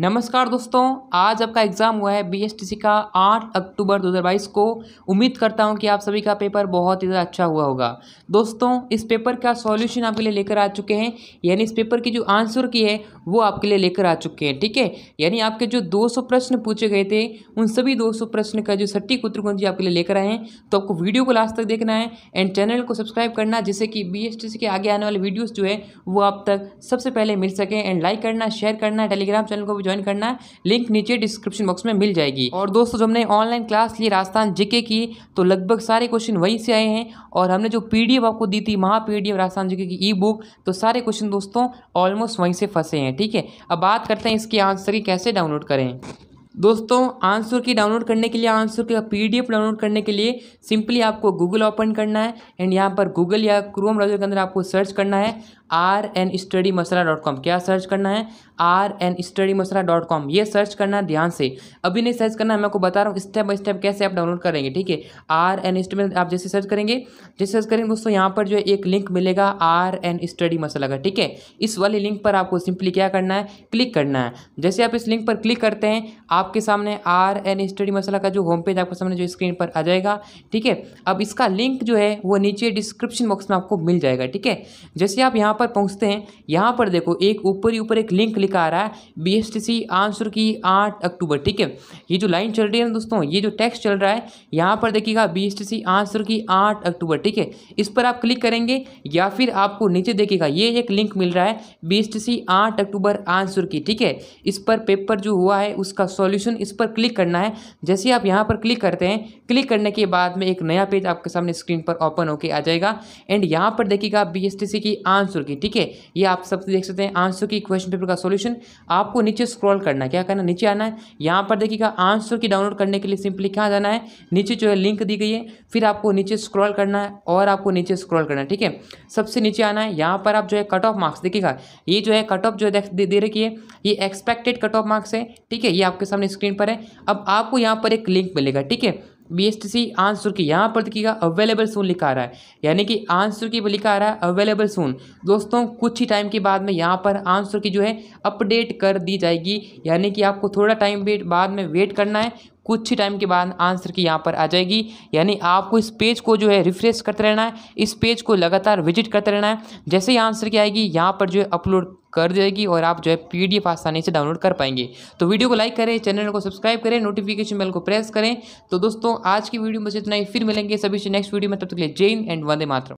नमस्कार दोस्तों आज आपका एग्ज़ाम हुआ है बीएसटीसी का 8 अक्टूबर 2022 को उम्मीद करता हूँ कि आप सभी का पेपर बहुत ही ज़्यादा अच्छा हुआ होगा दोस्तों इस पेपर का सॉल्यूशन आपके लिए लेकर आ चुके हैं यानी इस पेपर की जो आंसर की है वो आपके लिए लेकर आ चुके हैं ठीक है यानी आपके जो 200 प्रश्न पूछे गए थे उन सभी दो प्रश्न का जो सटीक उत्तर कुंजी आपके लिए लेकर आए हैं तो आपको वीडियो को लास्ट तक देखना है एंड चैनल को सब्सक्राइब करना जिससे कि बी के आगे आने वाले वीडियोज़ जो है वो आप तक सबसे पहले मिल सकें एंड लाइक करना शेयर करना टेलीग्राम चैनल को भी ज्वाइन करना है लिंक नीचे डिस्क्रिप्शन बॉक्स में मिल जाएगी और दोस्तों जो हमने ऑनलाइन क्लास ली राजस्थान जीके की तो लगभग सारे क्वेश्चन वहीं से आए हैं और हमने जो पीडीएफ आपको दी थी महा पीडीएफ राजस्थान जीके की ई बुक तो सारे क्वेश्चन दोस्तों ऑलमोस्ट वहीं से फंसे हैं ठीक है अब बात करते हैं इसके आंसर की कैसे डाउनलोड करें दोस्तों आंसर की डाउनलोड करने के लिए आंसर का पीडीएफ डाउनलोड करने के लिए सिंपली आपको गूगल ओपन करना है एंड यहाँ पर गूगल या क्रोम ब्राउजर के अंदर आपको सर्च करना है R N study masala dot com क्या सर्च करना है R N study masala dot com ये सर्च करना है ध्यान से अभी नहीं सर्च करना है मैं आपको बता रहा हूँ स्टेप बाई स्टेप कैसे आप डाउनलोड करेंगे ठीक है आर एन स्टडी आप जैसे सर्च करेंगे जैसे सर्च करेंगे दोस्तों यहाँ पर जो है एक लिंक मिलेगा आर एन स्टडी मसाला का ठीक है इस वाली लिंक पर आपको सिंपली क्या करना है क्लिक करना है जैसे आप इस लिंक पर क्लिक करते हैं आपके सामने आर एन स्टडी मसाला का जो होम पेज आपके सामने जो स्क्रीन पर आ जाएगा ठीक है अब इसका लिंक जो है वो नीचे डिस्क्रिप्शन बॉक्स में आपको मिल जाएगा ठीक है जैसे आप यहाँ पर पहुंचते हैं यहाँ पर देखो एक ऊपर ही ऊपर एक लिंक लिखा आ रहा है बी आंसर की आठ अक्टूबर ठीक है ये जो लाइन चल रही है ना दोस्तों ये जो टेक्स्ट चल रहा है यहाँ पर देखिएगा बी आंसर की आठ अक्टूबर ठीक है इस पर आप क्लिक करेंगे या फिर आपको नीचे देखिएगा ये एक लिंक मिल रहा है बी आठ अक्टूबर आंसर की ठीक है इस पर पेपर जो हुआ है उसका सॉल्यूशन इस पर क्लिक करना है जैसे आप यहाँ पर क्लिक करते हैं क्लिक करने के बाद में एक नया पेज आपके सामने स्क्रीन पर ओपन होकर आ जाएगा एंड यहाँ पर देखिएगा बी की आंसर की ठीक है ये आप सबसे देख सकते हैं आंसर की क्वेश्चन पेपर का सोल्यूशन आपको नीचे स्क्रॉल करना है क्या करना नीचे आना है यहाँ पर देखिएगा आंसर की डाउनलोड करने के लिए सिंपली कहाँ जाना है नीचे जो है लिंक दी गई है फिर आपको नीचे स्क्रॉल करना है और आपको नीचे स्क्रॉल करना है ठीक है सबसे नीचे आना है यहाँ पर आप जो है कट ऑफ मार्क्स देखिएगा ये जो है कट ऑफ जो दे, दे रखी है ये एक्सपेक्टेड कट ऑफ मार्क्स है ठीक है ये आपके सामने स्क्रीन पर है अब आपको यहाँ पर एक लिंक मिलेगा ठीक है B S T C answer key यहाँ पर देखिएगा अवेलेबल सून लिखा आ रहा है यानी कि आंसर की लिखा आ रहा है अवेलेबल सून दोस्तों कुछ ही टाइम के बाद में यहाँ पर आंसर की जो है अपडेट कर दी जाएगी यानी कि आपको थोड़ा टाइम बाद में वेट करना है कुछ ही टाइम के बाद आंसर की यहाँ पर आ जाएगी यानी आपको इस पेज को जो है रिफ्रेश करते रहना है इस पेज को लगातार विजिट करते रहना है जैसे ही आंसर की आएगी यहाँ पर जो है अपलोड कर जाएगी और आप जो है पीडीएफ आसानी से डाउनलोड कर पाएंगे तो वीडियो को लाइक करें चैनल को सब्सक्राइब करें नोटिफिकेशन बेल को प्रेस करें तो दोस्तों आज की वीडियो में इतना ही फिर मिलेंगे सभी से नेक्स्ट वीडियो में तब तक के लिए जय हिंद एंड वंदे मातरम